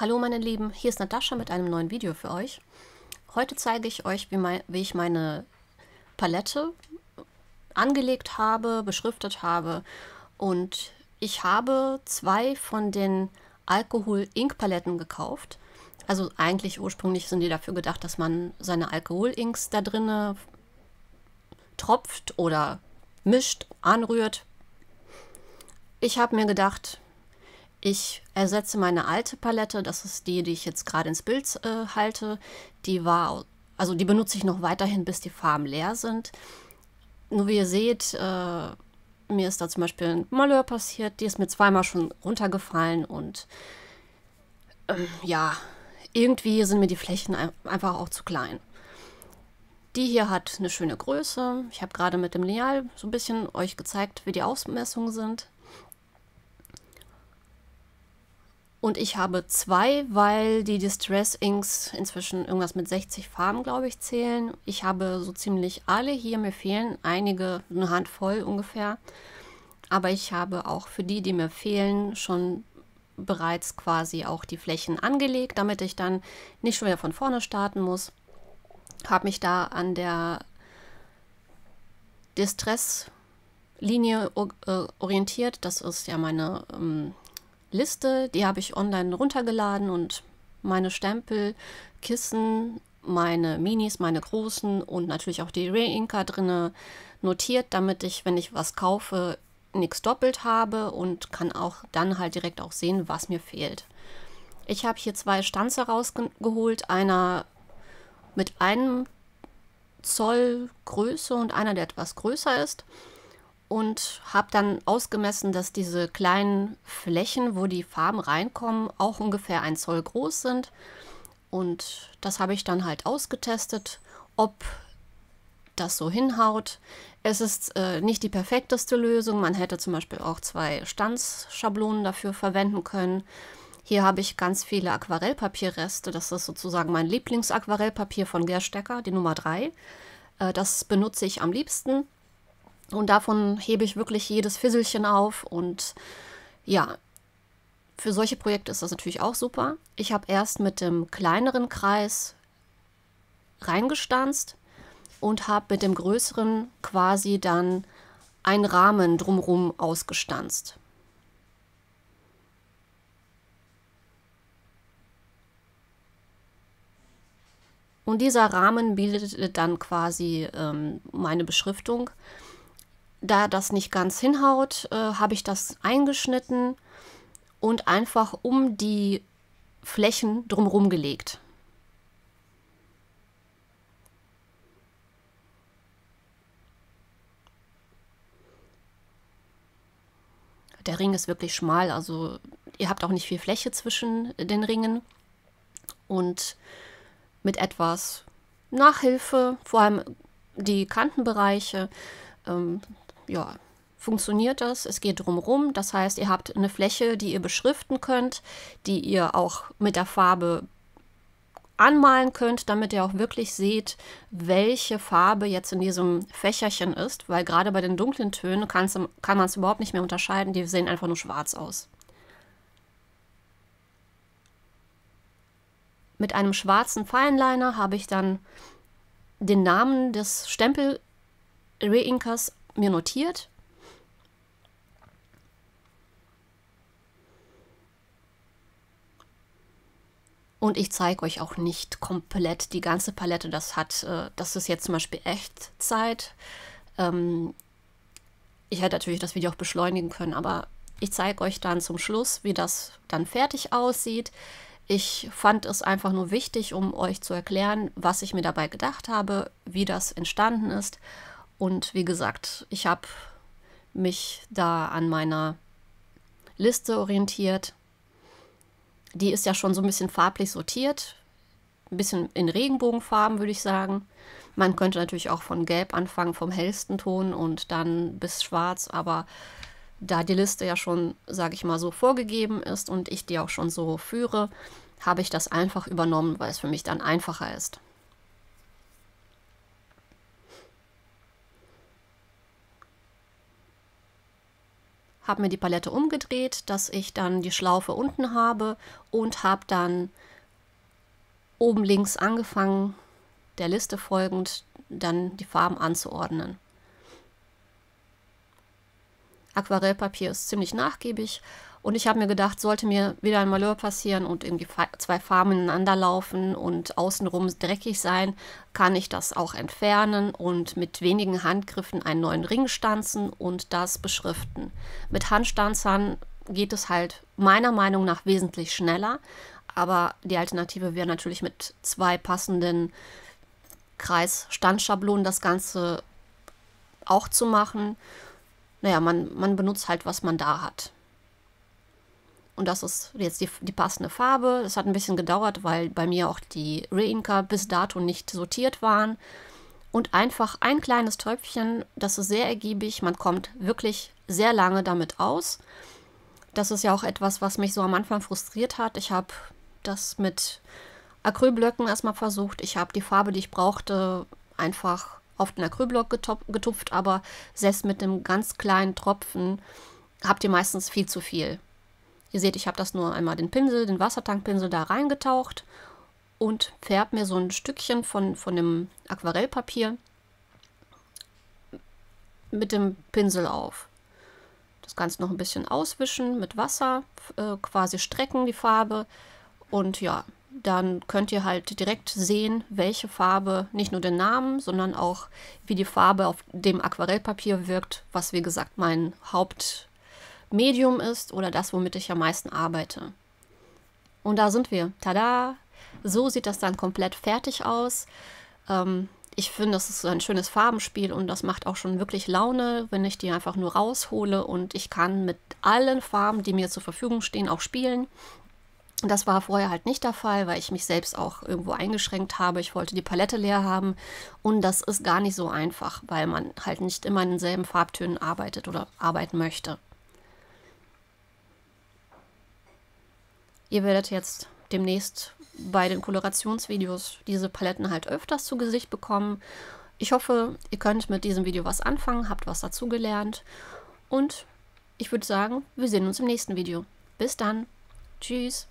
Hallo meine Lieben, hier ist Natascha mit einem neuen Video für euch. Heute zeige ich euch, wie, mein, wie, ich meine Palette angelegt habe, beschriftet habe. Und ich habe zwei von den Alkohol-Ink-Paletten gekauft. Also eigentlich ursprünglich sind die dafür gedacht, dass man seine Alkohol-Inks da drinne tropft oder mischt, anrührt. Ich habe mir gedacht, ich ersetze meine alte Palette, das ist die, die ich jetzt gerade ins Bild äh, halte. Die war, also die benutze ich noch weiterhin, bis die Farben leer sind. Nur wie ihr seht, äh, mir ist da zum Beispiel ein Malheur passiert, die ist mir zweimal schon runtergefallen und ähm, ja, irgendwie sind mir die Flächen einfach auch zu klein. Die hier hat eine schöne Größe. Ich habe gerade mit dem Lineal so ein bisschen euch gezeigt, wie die Ausmessungen sind. Und ich habe zwei, weil die Distress Inks inzwischen irgendwas mit 60 Farben, glaube ich, zählen. Ich habe so ziemlich alle hier. Mir fehlen einige, eine Handvoll ungefähr. Aber ich habe auch für die, die mir fehlen, schon bereits quasi auch die Flächen angelegt, damit ich dann nicht schon wieder von vorne starten muss. Habe mich da an der Distress-Linie äh, orientiert. Das ist ja meine ähm, Liste, die habe ich online runtergeladen und meine Stempel, Kissen, meine Minis, meine großen und natürlich auch die Reinka drinne notiert, damit ich, wenn ich was kaufe, nichts doppelt habe und kann auch dann halt direkt auch sehen, was mir fehlt. Ich habe hier zwei Stanze rausgeholt, einer mit einem Zoll Größe und einer, der etwas größer ist und habe dann ausgemessen, dass diese kleinen Flächen, wo die Farben reinkommen, auch ungefähr ein Zoll groß sind. Und das habe ich dann halt ausgetestet, ob das so hinhaut. Es ist äh, nicht die perfekteste Lösung. Man hätte zum Beispiel auch zwei Stanzschablonen dafür verwenden können. Hier habe ich ganz viele Aquarellpapierreste. Das ist sozusagen mein Lieblingsaquarellpapier von Gerstecker, die Nummer 3. Äh, das benutze ich am liebsten. Und davon hebe ich wirklich jedes Fisselchen auf. Und ja, für solche Projekte ist das natürlich auch super. Ich habe erst mit dem kleineren Kreis reingestanzt und habe mit dem größeren quasi dann einen Rahmen drumherum ausgestanzt. Und dieser Rahmen bildete dann quasi ähm, meine Beschriftung. Da das nicht ganz hinhaut, äh, habe ich das eingeschnitten und einfach um die Flächen drumherum gelegt. Der Ring ist wirklich schmal, also ihr habt auch nicht viel Fläche zwischen den Ringen. Und mit etwas Nachhilfe, vor allem die Kantenbereiche, ähm, ja, funktioniert das. Es geht drumherum. Das heißt, ihr habt eine Fläche, die ihr beschriften könnt, die ihr auch mit der Farbe anmalen könnt, damit ihr auch wirklich seht, welche Farbe jetzt in diesem Fächerchen ist, weil gerade bei den dunklen Tönen kann man es überhaupt nicht mehr unterscheiden, die sehen einfach nur schwarz aus. Mit einem schwarzen Feinliner habe ich dann den Namen des Stempel Reinkers mir notiert. Und ich zeige euch auch nicht komplett die ganze Palette. Das hat, äh, das ist jetzt zum Beispiel Echtzeit. Ähm, ich hätte natürlich das Video auch beschleunigen können, aber ich zeige euch dann zum Schluss, wie das dann fertig aussieht. Ich fand es einfach nur wichtig, um euch zu erklären, was ich mir dabei gedacht habe, wie das entstanden ist und wie gesagt, ich habe mich da an meiner Liste orientiert. Die ist ja schon so ein bisschen farblich sortiert. Ein bisschen in Regenbogenfarben, würde ich sagen. Man könnte natürlich auch von Gelb anfangen, vom hellsten Ton und dann bis Schwarz, aber da die Liste ja schon, sage ich mal, so vorgegeben ist und ich die auch schon so führe, habe ich das einfach übernommen, weil es für mich dann einfacher ist. habe mir die Palette umgedreht, dass ich dann die Schlaufe unten habe und habe dann oben links angefangen, der Liste folgend dann die Farben anzuordnen. Aquarellpapier ist ziemlich nachgiebig und ich habe mir gedacht, sollte mir wieder ein Malheur passieren und irgendwie zwei Farben ineinander laufen und außenrum dreckig sein, kann ich das auch entfernen und mit wenigen Handgriffen einen neuen Ring stanzen und das beschriften. Mit Handstanzern geht es halt meiner Meinung nach wesentlich schneller, aber die Alternative wäre natürlich mit zwei passenden Kreisstandsschablonen das Ganze auch zu machen. Naja, man, man benutzt halt, was man da hat. Und das ist jetzt die, die passende Farbe. Es hat ein bisschen gedauert, weil bei mir auch die Reinker bis dato nicht sortiert waren. Und einfach ein kleines Töpfchen, das ist sehr ergiebig. Man kommt wirklich sehr lange damit aus. Das ist ja auch etwas, was mich so am Anfang frustriert hat. Ich habe das mit Acrylblöcken erstmal versucht. Ich habe die Farbe, die ich brauchte, einfach auf den Acrylblock getupft, aber selbst mit einem ganz kleinen Tropfen habt ihr meistens viel zu viel. Ihr seht, ich habe das nur einmal den Pinsel, den Wassertankpinsel da reingetaucht und färbe mir so ein Stückchen von, von dem Aquarellpapier mit dem Pinsel auf. Das Ganze noch ein bisschen auswischen mit Wasser, äh, quasi strecken die Farbe und ja, dann könnt ihr halt direkt sehen, welche Farbe, nicht nur den Namen, sondern auch wie die Farbe auf dem Aquarellpapier wirkt, was wie gesagt mein Haupt Medium ist oder das, womit ich am meisten arbeite. Und da sind wir. Tada! So sieht das dann komplett fertig aus. Ähm, ich finde, das ist ein schönes Farbenspiel und das macht auch schon wirklich Laune, wenn ich die einfach nur raushole und ich kann mit allen Farben, die mir zur Verfügung stehen, auch spielen. Das war vorher halt nicht der Fall, weil ich mich selbst auch irgendwo eingeschränkt habe. Ich wollte die Palette leer haben und das ist gar nicht so einfach, weil man halt nicht immer in denselben Farbtönen arbeitet oder arbeiten möchte. Ihr werdet jetzt demnächst bei den Kolorationsvideos diese Paletten halt öfters zu Gesicht bekommen. Ich hoffe, ihr könnt mit diesem Video was anfangen, habt was dazugelernt und ich würde sagen, wir sehen uns im nächsten Video. Bis dann. Tschüss.